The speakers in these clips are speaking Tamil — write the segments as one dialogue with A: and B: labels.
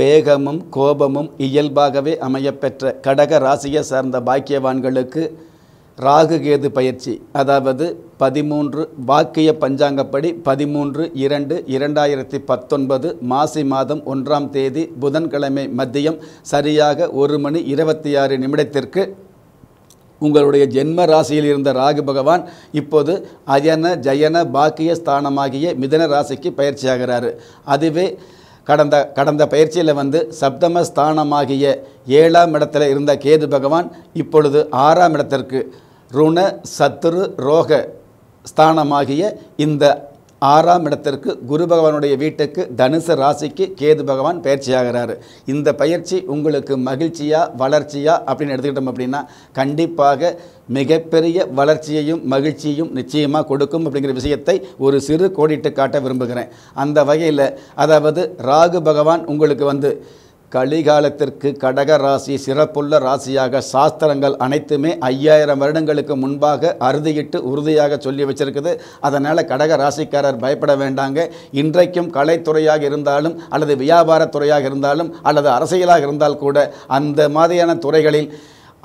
A: வேகமும் கோபமும் இயல்பாகவே அமையப்பெற்ற கடக ராசியை சார்ந்த பாக்கியவான்களுக்கு ராகு கேது பயிற்சி அதாவது பதிமூன்று வாக்கிய பஞ்சாங்கப்படி பதிமூன்று இரண்டு இரண்டாயிரத்தி பத்தொன்பது மாசி மாதம் ஒன்றாம் தேதி புதன்கிழமை மதியம் சரியாக ஒரு மணி இருபத்தி ஆறு நிமிடத்திற்கு உங்களுடைய ஜென்ம ராசியில் இருந்த ராகு பகவான் இப்போது அயன ஜயன பாக்கிய ஸ்தானமாகிய மிதன ராசிக்கு பயிற்சியாகிறார் அதுவே கடந்த கடந்த பயிற்சியில் வந்து சப்தம ஸ்தானமாகிய ஏழாம் இடத்துல இருந்த கேது பகவான் இப்பொழுது ஆறாம் இடத்திற்கு ருண சத்துரு ரோக ஸ்தானமாகிய இந்த ஆறாம் இடத்திற்கு குரு பகவானுடைய வீட்டுக்கு தனுசு ராசிக்கு கேது பகவான் பயிற்சியாகிறார் இந்த பயிற்சி உங்களுக்கு மகிழ்ச்சியாக வளர்ச்சியாக அப்படின்னு எடுத்துக்கிட்டோம் அப்படின்னா கண்டிப்பாக மிகப்பெரிய வளர்ச்சியையும் மகிழ்ச்சியையும் நிச்சயமாக கொடுக்கும் அப்படிங்கிற விஷயத்தை ஒரு சிறு கோடிட்டு காட்ட விரும்புகிறேன் அந்த வகையில் அதாவது ராகு பகவான் உங்களுக்கு வந்து கலிகாலத்திற்கு கடக ராசி சிறப்புள்ள ராசியாக சாஸ்திரங்கள் அனைத்துமே ஐயாயிரம் வருடங்களுக்கு முன்பாக அறுதியிட்டு உறுதியாக சொல்லி வச்சிருக்குது அதனால் கடக ராசிக்காரர் பயப்பட வேண்டாங்க இன்றைக்கும் கலைத்துறையாக இருந்தாலும் அல்லது வியாபாரத்துறையாக இருந்தாலும் அல்லது அரசியலாக இருந்தால் கூட அந்த மாதிரியான துறைகளில்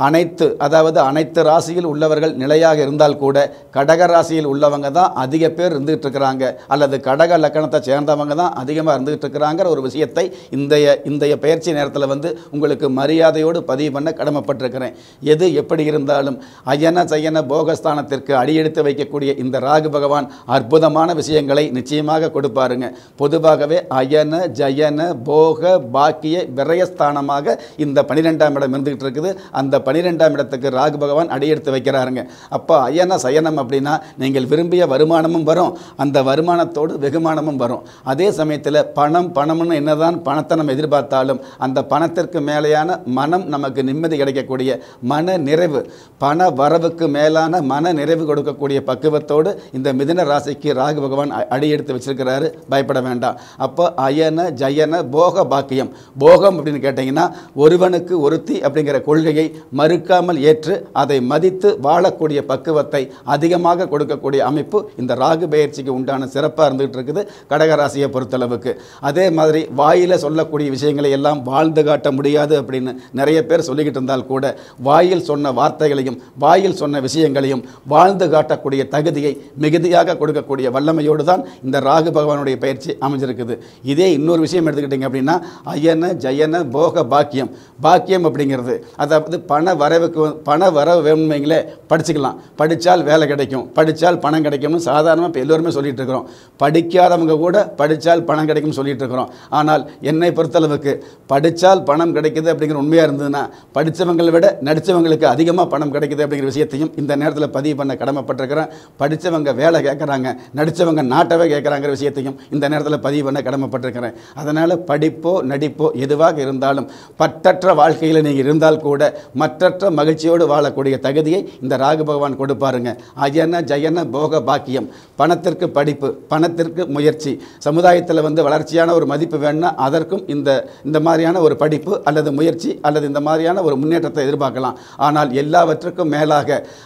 A: அனைத்து அதாவது அனைத்து ராசியில் உள்ளவர்கள் நிலையாக இருந்தால் கூட கடக ராசியில் உள்ளவங்க தான் அதிக பேர் இருந்துகிட்டு இருக்கிறாங்க அல்லது கடக லக்கணத்தை சேர்ந்தவங்க தான் அதிகமாக இருந்துகிட்டு இருக்கிறாங்கிற ஒரு விஷயத்தை இந்தைய இந்தைய பயிற்சி நேரத்தில் வந்து உங்களுக்கு மரியாதையோடு பதிவு பண்ண கடமைப்பட்டிருக்கிறேன் எது எப்படி இருந்தாலும் அயன சையன போகஸ்தானத்திற்கு அடியெடுத்து வைக்கக்கூடிய இந்த ராகு பகவான் அற்புதமான விஷயங்களை நிச்சயமாக கொடுப்பாருங்க பொதுவாகவே அயன ஜயன போக பாக்கிய விரயஸ்தானமாக இந்த பனிரெண்டாம் இடம் இருந்துகிட்டு இருக்குது அந்த பனிரெண்டாம் இடத்துக்கு ராகு பகவான் அடியெடுத்து வைக்கிறாருங்க அப்போ ஐயனா சயனம் அப்படின்னா நீங்கள் விரும்பிய வருமானமும் வரும் அந்த வருமானத்தோடு வெகுமானமும் வரும் அதே சமயத்தில் பணம் பணம்னு என்னதான் பணத்தை நம்ம எதிர்பார்த்தாலும் அந்த பணத்திற்கு மேலேயான மனம் நமக்கு நிம்மதி கிடைக்கக்கூடிய மன நிறைவு பண வரவுக்கு மேலான மன நிறைவு கொடுக்கக்கூடிய பக்குவத்தோடு இந்த மிதன ராசிக்கு ராகு பகவான் அடியெடுத்து வச்சிருக்கிறாரு பயப்பட வேண்டாம் அப்போ அயன ஜயன போக பாக்கியம் போகம் அப்படின்னு கேட்டிங்கன்னா ஒருவனுக்கு ஒருத்தி அப்படிங்கிற கொள்கையை மறுக்காமல் ஏற்று அதை மதித்து வாழக்கூடிய பக்குவத்தை அதிகமாக கொடுக்கக்கூடிய அமைப்பு இந்த ராகு பயிற்சிக்கு உண்டான சிறப்பாக இருந்துகிட்டு இருக்குது கடகராசியை பொறுத்தளவுக்கு அதே மாதிரி வாயில் சொல்லக்கூடிய விஷயங்களை எல்லாம் வாழ்ந்து காட்ட முடியாது அப்படின்னு நிறைய பேர் சொல்லிக்கிட்டு இருந்தால் கூட வாயில் சொன்ன வார்த்தைகளையும் வாயில் சொன்ன விஷயங்களையும் வாழ்ந்து காட்டக்கூடிய தகுதியை மிகுதியாக கொடுக்கக்கூடிய வல்லமையோடு தான் இந்த ராகு பகவானுடைய பயிற்சி அமைஞ்சிருக்குது இதே இன்னொரு விஷயம் எடுத்துக்கிட்டிங்க அப்படின்னா ஐயன ஜயன போக பாக்கியம் பாக்கியம் அப்படிங்கிறது அதாவது பண பண வரவுக்கு பண வரவு வேணுமைங்களே படிச்சுக்கலாம் படித்தால் வேலை கிடைக்கும் படித்தால் பணம் கிடைக்கும்னு சாதாரணமாக இப்போ எல்லோருமே சொல்லிகிட்ருக்குறோம் இருக்கிறோம் படிக்காதவங்க கூட படித்தால் பணம் கிடைக்கும்னு சொல்லிகிட்டு இருக்கிறோம் ஆனால் என்னை பொறுத்தளவுக்கு படித்தால் பணம் கிடைக்குது அப்படிங்கிற உண்மையாக இருந்ததுன்னா படித்தவங்களை விட நடித்தவங்களுக்கு அதிகமாக பணம் கிடைக்குது அப்படிங்கிற விஷயத்தையும் இந்த நேரத்தில் பதிவு பண்ண கடமைப்பட்டிருக்கிறேன் படித்தவங்க வேலை கேட்குறாங்க நடித்தவங்க நாட்டவே கேட்குறாங்கிற விஷயத்தையும் இந்த நேரத்தில் பதிவு பண்ண கடமைப்பட்டிருக்கிறேன் அதனால் படிப்போ நடிப்போ எதுவாக இருந்தாலும் பட்டற்ற வாழ்க்கையில் நீங்கள் இருந்தால் கூட மற்றற்ற மகிழ்ச்சியோடு வாழக்கூடிய தகுதியை இந்த ராகு பகவான் கொடுப்பாருங்க அஜன ஜயன போக பாக்கியம் பணத்திற்கு படிப்பு பணத்திற்கு முயற்சி சமுதாயத்தில் வந்து வளர்ச்சியான ஒரு மதிப்பு வேணும்னா அதற்கும் இந்த இந்த மாதிரியான ஒரு படிப்பு அல்லது முயற்சி அல்லது இந்த மாதிரியான ஒரு முன்னேற்றத்தை எதிர்பார்க்கலாம் ஆனால் எல்லாவற்றுக்கும் மேலாக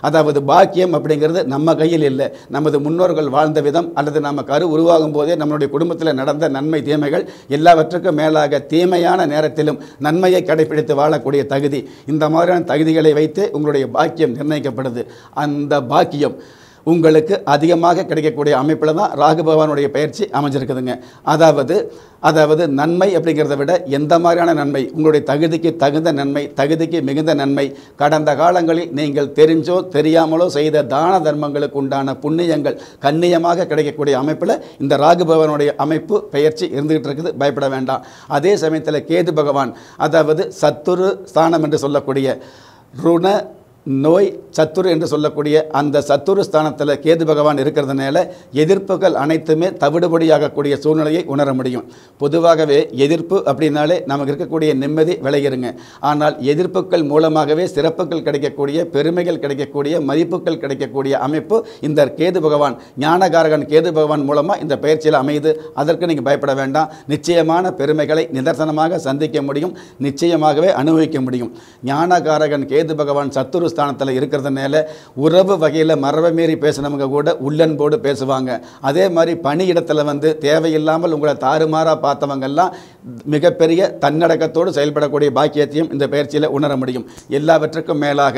A: அதாவது பாக்கியம் அப்படிங்கிறது நம்ம கையில் இல்லை நமது முன்னோர்கள் வாழ்ந்த விதம் அல்லது நம்ம கரு உருவாகும் போதே நம்மளுடைய குடும்பத்தில் நடந்த நன்மை தீமைகள் எல்லாவற்றுக்கும் மேலாக தீமையான நேரத்திலும் நன்மையை கடைபிடித்து வாழக்கூடிய தகுதி இந்த மாதிரி தகுதிகளை வைத்து உங்களுடைய பாக்கியம் நிர்ணயிக்கப்படுது அந்த பாக்கியம் உங்களுக்கு அதிகமாக கிடைக்கக்கூடிய அமைப்பில் தான் ராகு பகவானுடைய பயிற்சி அமைஞ்சிருக்குதுங்க அதாவது அதாவது நன்மை அப்படிங்கிறத விட எந்த மாதிரியான நன்மை உங்களுடைய தகுதிக்கு தகுந்த நன்மை தகுதிக்கு மிகுந்த நன்மை கடந்த காலங்களில் நீங்கள் தெரிஞ்சோ தெரியாமலோ செய்த தான தர்மங்களுக்கு உண்டான புண்ணியங்கள் கண்ணியமாக கிடைக்கக்கூடிய அமைப்பில் இந்த ராகு பகவானுடைய அமைப்பு பயிற்சி இருந்துகிட்டு இருக்குது பயப்பட வேண்டாம் அதே சமயத்தில் கேது பகவான் அதாவது சத்துரு ஸ்தானம் என்று சொல்லக்கூடிய ருண நோய் சத்துரு என்று சொல்லக்கூடிய அந்த சத்துரு ஸ்தானத்தில் கேது பகவான் இருக்கிறதுனால எதிர்ப்புகள் அனைத்துமே தவிடுபடியாகக்கூடிய சூழ்நிலையை உணர முடியும் பொதுவாகவே எதிர்ப்பு அப்படின்னாலே நமக்கு இருக்கக்கூடிய நிம்மதி விளையிருங்க ஆனால் எதிர்ப்புகள் மூலமாகவே சிறப்புகள் கிடைக்கக்கூடிய பெருமைகள் கிடைக்கக்கூடிய மதிப்புகள் கிடைக்கக்கூடிய அமைப்பு இந்த கேது பகவான் ஞானகாரகன் கேது பகவான் மூலமாக இந்த பயிற்சியில் அமையுது அதற்கு நீங்கள் பயப்பட வேண்டாம் நிச்சயமான பெருமைகளை நிதர்சனமாக சந்திக்க முடியும் நிச்சயமாகவே அனுபவிக்க முடியும் ஞானகாரகன் கேது பகவான் சத்துரு ஸ்தானத்தில் இருக்கிறதுனால உறவு வகையில் மரபை மீறி பேசினவங்க கூட உள்ளன்போடு பேசுவாங்க அதே மாதிரி பணி இடத்துல வந்து தேவையில்லாமல் உங்களை தாறுமாறாக பார்த்தவங்கெல்லாம் மிகப்பெரிய தன்னடக்கத்தோடு செயல்படக்கூடிய பாக்கியத்தையும் இந்த பயிற்சியில் உணர முடியும் எல்லாவற்றுக்கும் மேலாக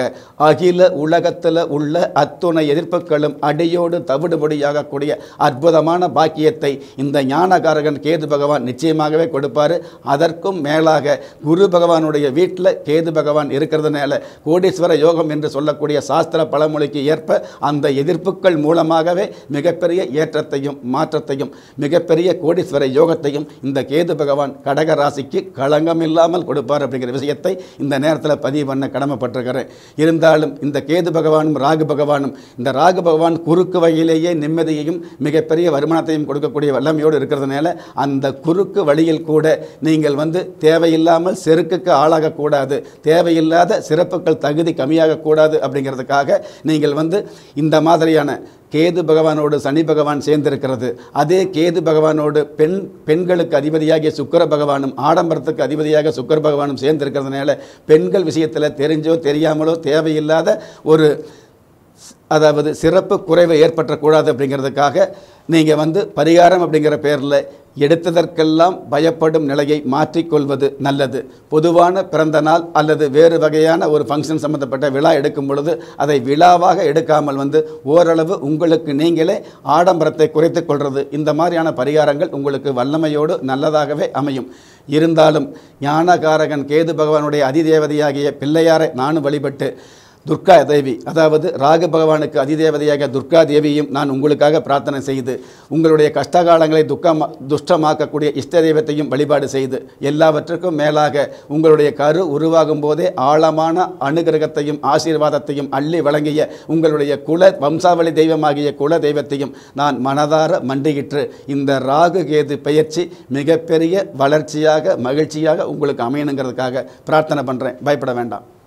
A: அகில உலகத்தில் உள்ள அத்துணை எதிர்ப்புகளும் அடியோடு தவிடுபடியாகக்கூடிய அற்புதமான பாக்கியத்தை இந்த ஞானகாரகன் கேது பகவான் நிச்சயமாகவே கொடுப்பார் அதற்கும் மேலாக குரு பகவானுடைய வீட்டில் கேது பகவான் இருக்கிறதுனால கோடீஸ்வர யோகம் யோகம் என்று சொல்லக்கூடிய சாஸ்திர பழமொழிக்கு ஏற்ப அந்த எதிர்ப்புகள் மூலமாகவே மிகப்பெரிய ஏற்றத்தையும் மாற்றத்தையும் மிகப்பெரிய கோடீஸ்வர யோகத்தையும் இந்த கேது பகவான் கடக ராசிக்கு களங்கம் இல்லாமல் கொடுப்பார் அப்படிங்கிற விஷயத்தை இந்த நேரத்தில் பதிவு பண்ண கடமைப்பட்டிருக்கிறேன் இருந்தாலும் இந்த கேது பகவானும் ராகு பகவானும் இந்த ராகு பகவான் குறுக்கு வகையிலேயே நிம்மதியையும் மிகப்பெரிய வருமானத்தையும் கொடுக்கக்கூடிய வல்லமையோடு இருக்கிறதுனால அந்த குறுக்கு வழியில் கூட நீங்கள் வந்து தேவையில்லாமல் செருக்குக்கு ஆளாகக்கூடாது தேவையில்லாத சிறப்புகள் தகுதி கம்மியாக ஆகக்கூடாது அப்படிங்கிறதுக்காக நீங்கள் வந்து இந்த மாதிரியான கேது பகவானோடு சனி பகவான் சேர்ந்திருக்கிறது அதே கேது பகவானோடு பெண் பெண்களுக்கு அதிபதியாகிய சுக்கர பகவானும் ஆடம்பரத்துக்கு அதிபதியாக சுக்கர பகவானும் சேர்ந்திருக்கிறதுனால பெண்கள் விஷயத்தில் தெரிஞ்சோ தெரியாமலோ தேவையில்லாத ஒரு அதாவது சிறப்பு குறைவை ஏற்பட்டக்கூடாது அப்படிங்கிறதுக்காக நீங்கள் வந்து பரிகாரம் அப்படிங்கிற பேரில் எடுத்ததற்கெல்லாம் பயப்படும் நிலையை மாற்றிக்கொள்வது நல்லது பொதுவான பிறந்த நாள் அல்லது வேறு வகையான ஒரு ஃபங்க்ஷன் சம்மந்தப்பட்ட விழா எடுக்கும் பொழுது அதை விழாவாக எடுக்காமல் வந்து ஓரளவு உங்களுக்கு நீங்களே ஆடம்பரத்தை குறைத்து கொள்வது இந்த மாதிரியான பரிகாரங்கள் உங்களுக்கு வல்லமையோடு நல்லதாகவே அமையும் இருந்தாலும் ஞானகாரகன் கேது பகவானுடைய அதிதேவதையாகிய பிள்ளையாரை நானும் வழிபட்டு துர்கா தேவி அதாவது ராகு பகவானுக்கு அதிதேவதையாக துர்கா தேவியும் நான் உங்களுக்காக பிரார்த்தனை செய்து உங்களுடைய கஷ்டகாலங்களை துக்கமா துஷ்டமாக்கக்கூடிய இஷ்ட தெய்வத்தையும் வழிபாடு செய்து எல்லாவற்றுக்கும் மேலாக உங்களுடைய கரு உருவாகும் போதே ஆழமான அனுகிரகத்தையும் ஆசீர்வாதத்தையும் அள்ளி வழங்கிய உங்களுடைய குல வம்சாவளி தெய்வமாகிய குல தெய்வத்தையும் நான் மனதார மண்டிகிற்று இந்த ராகு கேது பயிற்சி மிகப்பெரிய வளர்ச்சியாக மகிழ்ச்சியாக உங்களுக்கு அமையணுங்கிறதுக்காக பிரார்த்தனை பண்ணுறேன் பயப்பட வேண்டாம்